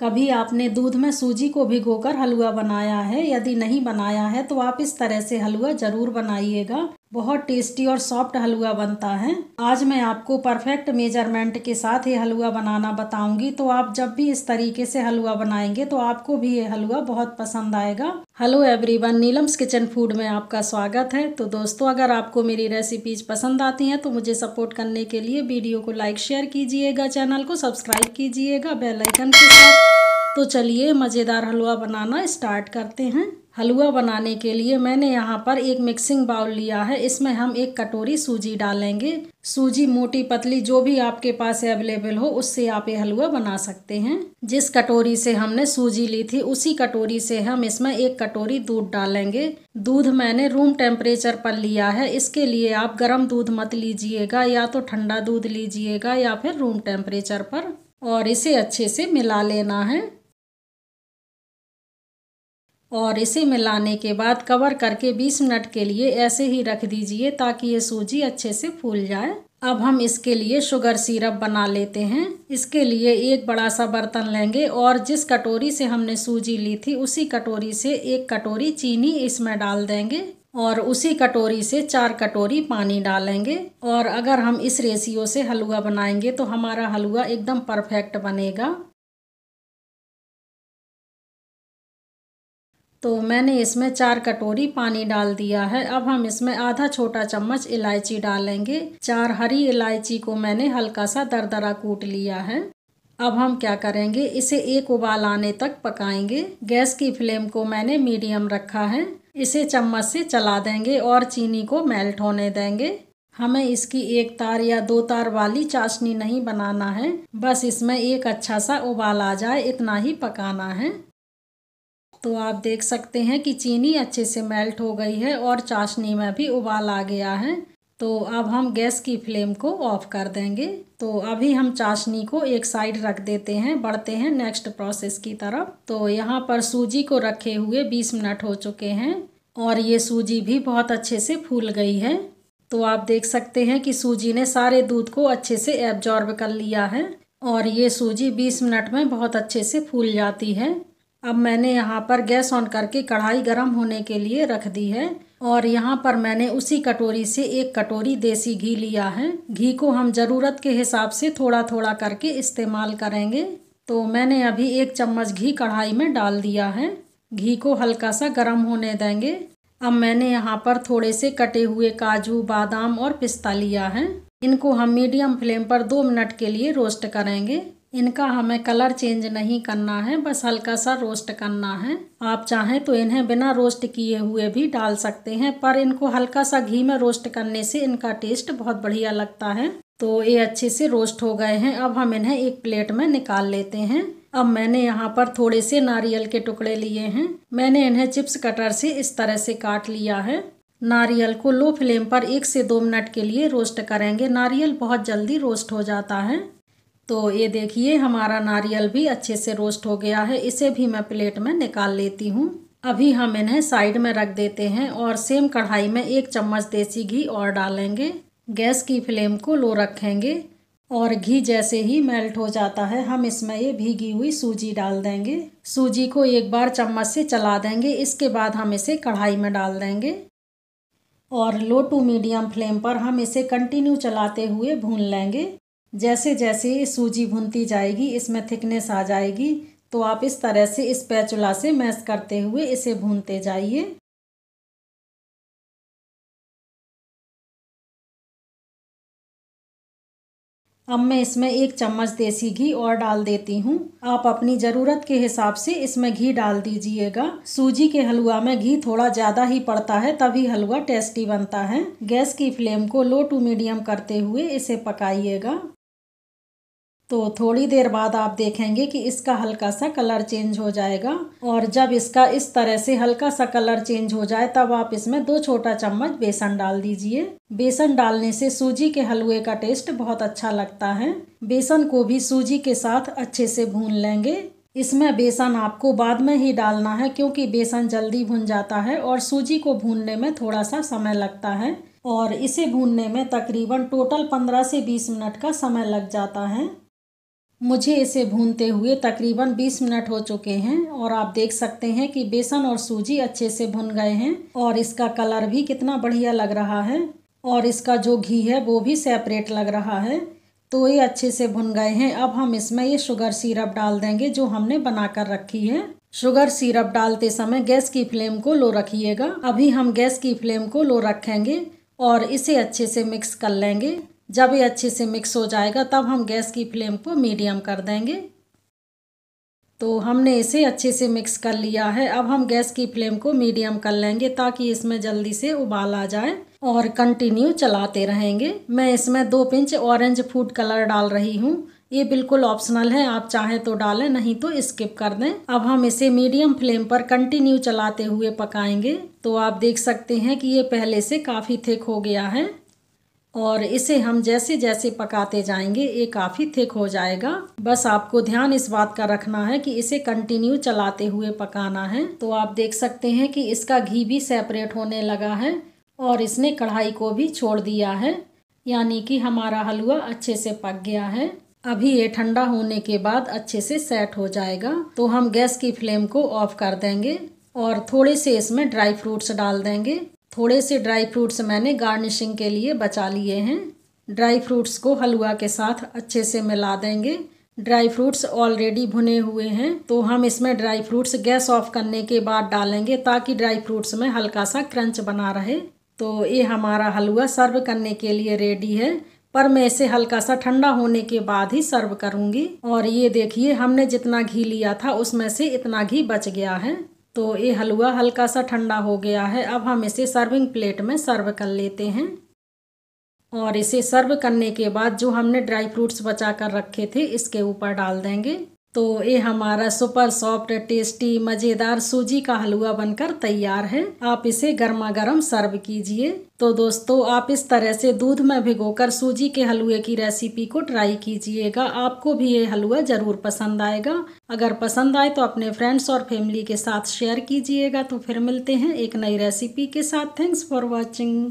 कभी आपने दूध में सूजी को भिगोकर हलवा बनाया है यदि नहीं बनाया है तो आप इस तरह से हलवा ज़रूर बनाइएगा बहुत टेस्टी और सॉफ्ट हलवा बनता है आज मैं आपको परफेक्ट मेजरमेंट के साथ ये हलवा बनाना बताऊंगी तो आप जब भी इस तरीके से हलवा बनाएंगे तो आपको भी ये हलवा बहुत पसंद आएगा hello everyone Neelam's kitchen food में आपका स्वागत है तो दोस्तों अगर आपको मेरी रेसिपीज पसंद आती हैं तो मुझे सपोर्ट करने के लिए वीडियो को लाइक शेयर कीजिएगा चैनल को सब्सक्राइब कीजिएगा बेलाइकन के साथ तो चलिए मज़ेदार हलवा बनाना स्टार्ट करते हैं हलवा बनाने के लिए मैंने यहाँ पर एक मिक्सिंग बाउल लिया है इसमें हम एक कटोरी सूजी डालेंगे सूजी मोटी पतली जो भी आपके पास अवेलेबल हो उससे आप ये हलवा बना सकते हैं जिस कटोरी से हमने सूजी ली थी उसी कटोरी से हम इसमें एक कटोरी दूध डालेंगे दूध मैंने रूम टेम्परेचर पर लिया है इसके लिए आप गर्म दूध मत लीजिएगा या तो ठंडा दूध लीजिएगा या फिर रूम टेम्परेचर पर और इसे अच्छे से मिला लेना है और इसे मिलाने के बाद कवर करके 20 मिनट के लिए ऐसे ही रख दीजिए ताकि ये सूजी अच्छे से फूल जाए अब हम इसके लिए शुगर सिरप बना लेते हैं इसके लिए एक बड़ा सा बर्तन लेंगे और जिस कटोरी से हमने सूजी ली थी उसी कटोरी से एक कटोरी चीनी इसमें डाल देंगे और उसी कटोरी से चार कटोरी पानी डालेंगे और अगर हम इस रेशियो से हलवा बनाएंगे तो हमारा हलवा एकदम परफेक्ट बनेगा तो मैंने इसमें चार कटोरी पानी डाल दिया है अब हम इसमें आधा छोटा चम्मच इलायची डालेंगे चार हरी इलायची को मैंने हल्का सा दरदरा कूट लिया है अब हम क्या करेंगे इसे एक उबाल आने तक पकाएंगे गैस की फ्लेम को मैंने मीडियम रखा है इसे चम्मच से चला देंगे और चीनी को मेल्ट होने देंगे हमें इसकी एक तार या दो तार वाली चाशनी नहीं बनाना है बस इसमें एक अच्छा सा उबाल आ जाए इतना ही पकाना है तो आप देख सकते हैं कि चीनी अच्छे से मेल्ट हो गई है और चाशनी में भी उबाल आ गया है तो अब हम गैस की फ्लेम को ऑफ़ कर देंगे तो अभी हम चाशनी को एक साइड रख देते हैं बढ़ते हैं नेक्स्ट प्रोसेस की तरफ तो यहाँ पर सूजी को रखे हुए बीस मिनट हो चुके हैं और ये सूजी भी बहुत अच्छे से फूल गई है तो आप देख सकते हैं कि सूजी ने सारे दूध को अच्छे से एब्जॉर्ब कर लिया है और ये सूजी बीस मिनट में बहुत अच्छे से फूल जाती है अब मैंने यहाँ पर गैस ऑन करके कढ़ाई गर्म होने के लिए रख दी है और यहाँ पर मैंने उसी कटोरी से एक कटोरी देसी घी लिया है घी को हम ज़रूरत के हिसाब से थोड़ा थोड़ा करके इस्तेमाल करेंगे तो मैंने अभी एक चम्मच घी कढ़ाई में डाल दिया है घी को हल्का सा गर्म होने देंगे अब मैंने यहाँ पर थोड़े से कटे हुए काजू बादाम और पिस्ता लिया है इनको हम मीडियम फ्लेम पर दो मिनट के लिए रोस्ट करेंगे इनका हमें कलर चेंज नहीं करना है बस हल्का सा रोस्ट करना है आप चाहें तो इन्हें बिना रोस्ट किए हुए भी डाल सकते हैं पर इनको हल्का सा घी में रोस्ट करने से इनका टेस्ट बहुत बढ़िया लगता है तो ये अच्छे से रोस्ट हो गए हैं अब हम इन्हें एक प्लेट में निकाल लेते हैं अब मैंने यहाँ पर थोड़े से नारियल के टुकड़े लिए हैं मैंने इन्हें चिप्स कटर से इस तरह से काट लिया है नारियल को लो फ्लेम पर एक से दो मिनट के लिए रोस्ट करेंगे नारियल बहुत जल्दी रोस्ट हो जाता है तो ये देखिए हमारा नारियल भी अच्छे से रोस्ट हो गया है इसे भी मैं प्लेट में निकाल लेती हूँ अभी हम इन्हें साइड में रख देते हैं और सेम कढ़ाई में एक चम्मच देसी घी और डालेंगे गैस की फ्लेम को लो रखेंगे और घी जैसे ही मेल्ट हो जाता है हम इसमें ये भीगी हुई सूजी डाल देंगे सूजी को एक बार चम्मच से चला देंगे इसके बाद हम इसे कढ़ाई में डाल देंगे और लो टू मीडियम फ्लेम पर हम इसे कंटिन्यू चलाते हुए भून लेंगे जैसे जैसे सूजी भुनती जाएगी इसमें थिकनेस आ जाएगी तो आप इस तरह से इस पैचुला से मैश करते हुए इसे भूनते जाइए अब मैं इसमें एक चम्मच देसी घी और डाल देती हूँ आप अपनी ज़रूरत के हिसाब से इसमें घी डाल दीजिएगा सूजी के हलवा में घी थोड़ा ज़्यादा ही पड़ता है तभी हलवा टेस्टी बनता है गैस की फ्लेम को लो टू मीडियम करते हुए इसे पकाइएगा तो थोड़ी देर बाद आप देखेंगे कि इसका हल्का सा कलर चेंज हो जाएगा और जब इसका इस तरह से हल्का सा कलर चेंज हो जाए तब आप इसमें दो छोटा चम्मच बेसन डाल दीजिए बेसन डालने से सूजी के हलवे का टेस्ट बहुत अच्छा लगता है बेसन को भी सूजी के साथ अच्छे से भून लेंगे इसमें बेसन आपको बाद में ही डालना है क्योंकि बेसन जल्दी भुन जाता है और सूजी को भूनने में थोड़ा सा समय लगता है और इसे भूनने में तकरीबन टोटल पंद्रह से बीस मिनट का समय लग जाता है मुझे इसे भूनते हुए तकरीबन 20 मिनट हो चुके हैं और आप देख सकते हैं कि बेसन और सूजी अच्छे से भुन गए हैं और इसका कलर भी कितना बढ़िया लग रहा है और इसका जो घी है वो भी सेपरेट लग रहा है तो ये अच्छे से भुन गए हैं अब हम इसमें ये शुगर सिरप डाल देंगे जो हमने बना कर रखी है शुगर सिरप डालते समय गैस की फ्लेम को लो रखिएगा अभी हम गैस की फ्लेम को लो रखेंगे और इसे अच्छे से मिक्स कर लेंगे जब ये अच्छे से मिक्स हो जाएगा तब हम गैस की फ्लेम को मीडियम कर देंगे तो हमने इसे अच्छे से मिक्स कर लिया है अब हम गैस की फ्लेम को मीडियम कर लेंगे ताकि इसमें जल्दी से उबाल आ जाए और कंटिन्यू चलाते रहेंगे मैं इसमें दो पिंच ऑरेंज फूड कलर डाल रही हूँ ये बिल्कुल ऑप्शनल है आप चाहें तो डालें नहीं तो स्किप कर दें अब हम इसे मीडियम फ्लेम पर कंटिन्यू चलाते हुए पकाएंगे तो आप देख सकते हैं कि ये पहले से काफ़ी थिक हो गया है और इसे हम जैसे जैसे पकाते जाएंगे ये काफ़ी थिक हो जाएगा बस आपको ध्यान इस बात का रखना है कि इसे कंटिन्यू चलाते हुए पकाना है तो आप देख सकते हैं कि इसका घी भी सेपरेट होने लगा है और इसने कढ़ाई को भी छोड़ दिया है यानी कि हमारा हलवा अच्छे से पक गया है अभी ये ठंडा होने के बाद अच्छे से सेट हो जाएगा तो हम गैस की फ्लेम को ऑफ कर देंगे और थोड़े से इसमें ड्राई फ्रूट्स डाल देंगे थोड़े से ड्राई फ्रूट्स मैंने गार्निशिंग के लिए बचा लिए हैं ड्राई फ्रूट्स को हलवा के साथ अच्छे से मिला देंगे ड्राई फ्रूट्स ऑलरेडी भुने हुए हैं तो हम इसमें ड्राई फ्रूट्स गैस ऑफ करने के बाद डालेंगे ताकि ड्राई फ्रूट्स में हल्का सा क्रंच बना रहे तो ये हमारा हलवा सर्व करने के लिए रेडी है पर मैं इसे हल्का सा ठंडा होने के बाद ही सर्व करूँगी और ये देखिए हमने जितना घी लिया था उसमें से इतना घी बच गया है तो ये हलवा हल्का सा ठंडा हो गया है अब हम इसे सर्विंग प्लेट में सर्व कर लेते हैं और इसे सर्व करने के बाद जो हमने ड्राई फ्रूट्स बचा कर रखे थे इसके ऊपर डाल देंगे तो ये हमारा सुपर सॉफ्ट टेस्टी मज़ेदार सूजी का हलवा बनकर तैयार है आप इसे गर्मा गर्म सर्व कीजिए तो दोस्तों आप इस तरह से दूध में भिगोकर सूजी के हलवे की रेसिपी को ट्राई कीजिएगा आपको भी ये हलवा ज़रूर पसंद आएगा अगर पसंद आए तो अपने फ्रेंड्स और फैमिली के साथ शेयर कीजिएगा तो फिर मिलते हैं एक नई रेसिपी के साथ थैंक्स फॉर वॉचिंग